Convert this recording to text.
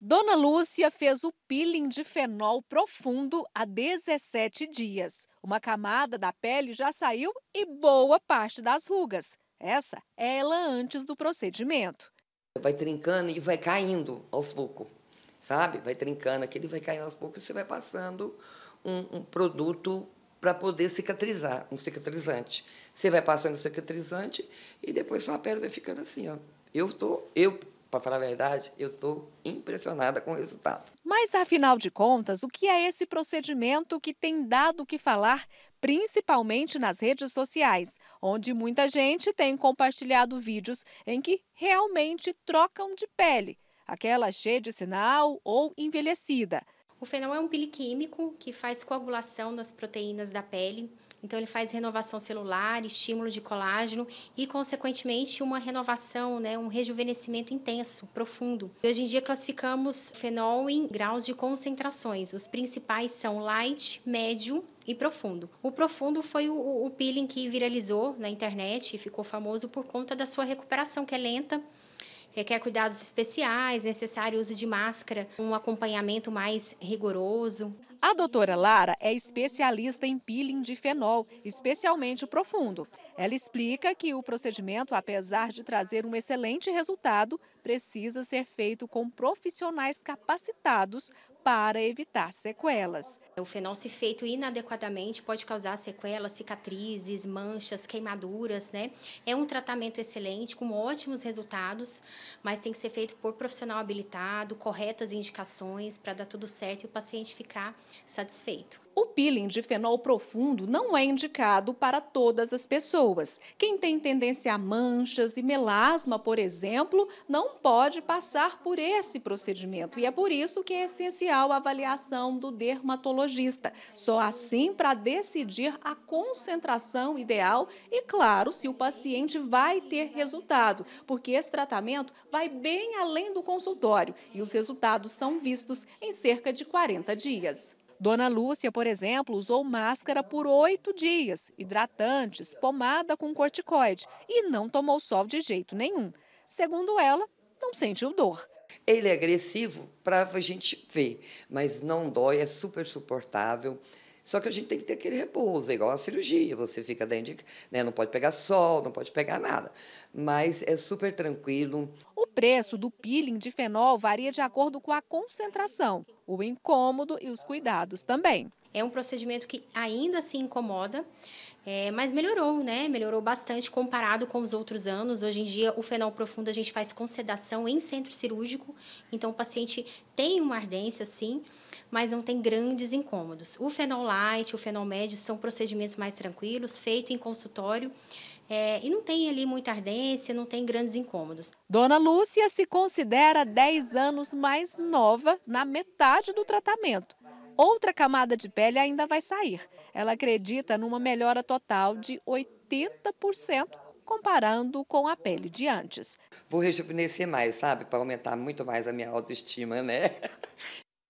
Dona Lúcia fez o peeling de fenol profundo há 17 dias. Uma camada da pele já saiu e boa parte das rugas. Essa é ela antes do procedimento. Vai trincando e vai caindo aos poucos, sabe? Vai trincando aquele, vai caindo aos poucos e você vai passando um, um produto para poder cicatrizar, um cicatrizante. Você vai passando o cicatrizante e depois sua pele vai ficando assim, ó. Eu tô, eu para falar a verdade, eu estou impressionada com o resultado. Mas, afinal de contas, o que é esse procedimento que tem dado o que falar, principalmente nas redes sociais, onde muita gente tem compartilhado vídeos em que realmente trocam de pele, aquela cheia de sinal ou envelhecida? O fenol é um pili químico que faz coagulação nas proteínas da pele então, ele faz renovação celular, estímulo de colágeno e, consequentemente, uma renovação, né, um rejuvenescimento intenso, profundo. Hoje em dia, classificamos fenol em graus de concentrações. Os principais são light, médio e profundo. O profundo foi o, o peeling que viralizou na internet e ficou famoso por conta da sua recuperação, que é lenta requer cuidados especiais, necessário uso de máscara, um acompanhamento mais rigoroso. A doutora Lara é especialista em peeling de fenol, especialmente o profundo. Ela explica que o procedimento, apesar de trazer um excelente resultado, precisa ser feito com profissionais capacitados para evitar sequelas. O fenol, se feito inadequadamente, pode causar sequelas, cicatrizes, manchas, queimaduras, né? É um tratamento excelente, com ótimos resultados, mas tem que ser feito por profissional habilitado, corretas indicações, para dar tudo certo e o paciente ficar satisfeito. O peeling de fenol profundo não é indicado para todas as pessoas. Quem tem tendência a manchas e melasma, por exemplo, não pode passar por esse procedimento. E é por isso que é essencial especial avaliação do dermatologista, só assim para decidir a concentração ideal e, claro, se o paciente vai ter resultado, porque esse tratamento vai bem além do consultório e os resultados são vistos em cerca de 40 dias. Dona Lúcia, por exemplo, usou máscara por oito dias, hidratantes, pomada com corticoide e não tomou sol de jeito nenhum. Segundo ela, não sentiu dor. Ele é agressivo para a gente ver, mas não dói, é super suportável. Só que a gente tem que ter aquele repouso, é igual a cirurgia. Você fica dentro de, né, não pode pegar sol, não pode pegar nada. Mas é super tranquilo. O preço do peeling de fenol varia de acordo com a concentração, o incômodo e os cuidados também. É um procedimento que ainda se incomoda, é, mas melhorou, né? Melhorou bastante comparado com os outros anos. Hoje em dia, o fenol profundo a gente faz com sedação em centro cirúrgico. Então, o paciente tem uma ardência, sim, mas não tem grandes incômodos. O fenol light, o fenol médio são procedimentos mais tranquilos, feito em consultório. É, e não tem ali muita ardência, não tem grandes incômodos. Dona Lúcia se considera 10 anos mais nova na metade do tratamento. Outra camada de pele ainda vai sair. Ela acredita numa melhora total de 80% comparando com a pele de antes. Vou rejuvenescer mais, sabe? Para aumentar muito mais a minha autoestima, né?